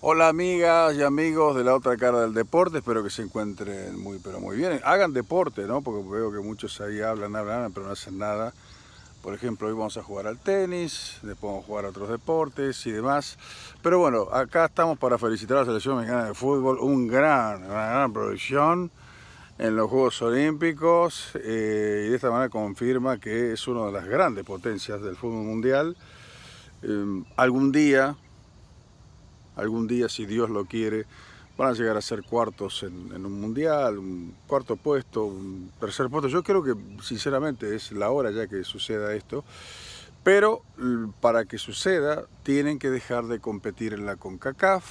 Hola amigas y amigos de la otra cara del deporte, espero que se encuentren muy pero muy bien. Hagan deporte, ¿no? Porque veo que muchos ahí hablan, hablan, pero no hacen nada. Por ejemplo, hoy vamos a jugar al tenis, después vamos a jugar a otros deportes y demás. Pero bueno, acá estamos para felicitar a la selección mexicana de fútbol, un gran, gran producción en los Juegos Olímpicos eh, y de esta manera confirma que es una de las grandes potencias del fútbol mundial. Em, algún día algún día, si Dios lo quiere, van a llegar a ser cuartos en, un mundial, un cuarto puesto, un tercer puesto. Yo creo que sinceramente es la hora ya que suceda esto. Pero para que suceda tienen que dejar de competir en la CONCACAF,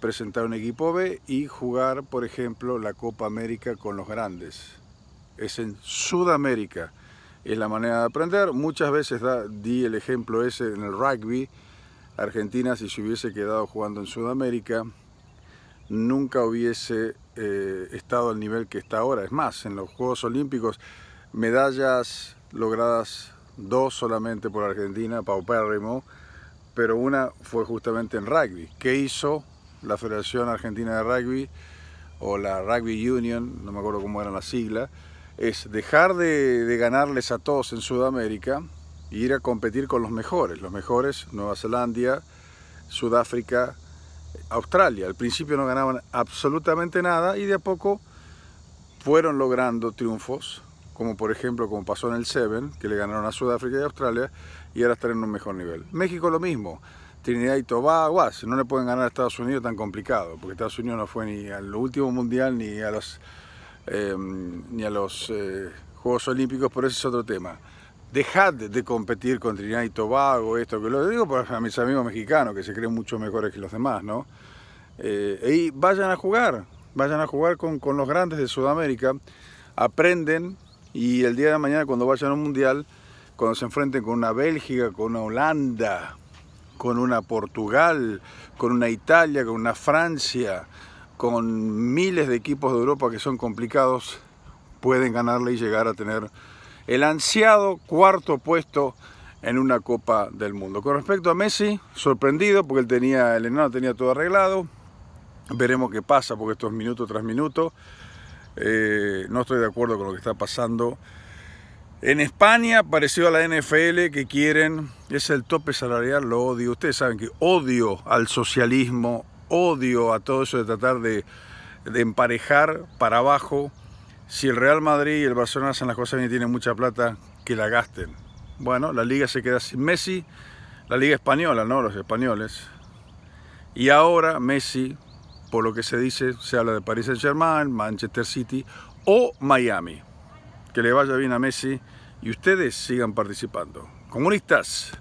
presentar un equipo B y jugar, por ejemplo, la Copa América con los grandes. Es en Sudamérica. Es la manera de aprender. Muchas veces da, di el ejemplo ese en el rugby Argentina, si se hubiese quedado jugando en Sudamérica, nunca hubiese eh, estado al nivel que está ahora. Es más, en los Juegos Olímpicos, medallas logradas dos solamente por Argentina, paupérrimo, pero una fue justamente en rugby. ¿Qué hizo la Federación Argentina de Rugby o la Rugby Union, no me acuerdo cómo era la sigla, Es dejar de, de ganarles a todos en Sudamérica y ir a competir con los mejores, los mejores Nueva Zelanda, Sudáfrica, Australia. Al principio no ganaban absolutamente nada y de a poco fueron logrando triunfos, como por ejemplo como pasó en el Seven, que le ganaron a Sudáfrica y Australia y ahora están en un mejor nivel. México lo mismo, Trinidad y Tobago, no le pueden ganar a Estados Unidos tan complicado, porque Estados Unidos no fue ni al último mundial ni a los, eh, ni a los eh, Juegos Olímpicos, por ese es otro tema dejad de competir con Trinidad y Tobago, esto que lo digo para mis amigos mexicanos que se creen mucho mejores que los demás, ¿no? Eh, y vayan a jugar, vayan a jugar con, con, los grandes de Sudamérica, aprenden y el día de mañana cuando vayan a un mundial, cuando se enfrenten con una Bélgica, con una Holanda, con una Portugal, con una Italia, con una Francia, con miles de equipos de Europa que son complicados, pueden ganarle y llegar a tener el ansiado cuarto puesto en una Copa del Mundo. Con respecto a Messi, sorprendido porque él tenía, el enano tenía todo arreglado. Veremos qué pasa porque esto es minuto tras minuto. Eh, no estoy de acuerdo con lo que está pasando. En España, parecido a la NFL, que quieren, es el tope salarial, lo odio. Ustedes saben que odio al socialismo, odio a todo eso de tratar de emparejar para abajo si el Real Madrid y el Barcelona hacen las cosas bien y tienen mucha plata, que la gasten. Bueno, la liga se queda sin Messi, la liga española, ¿no? Los españoles. Y ahora Messi, por lo que se dice, se habla de París Saint Germain, Manchester City o Miami. Que le vaya bien a Messi y ustedes sigan participando. Comunistas.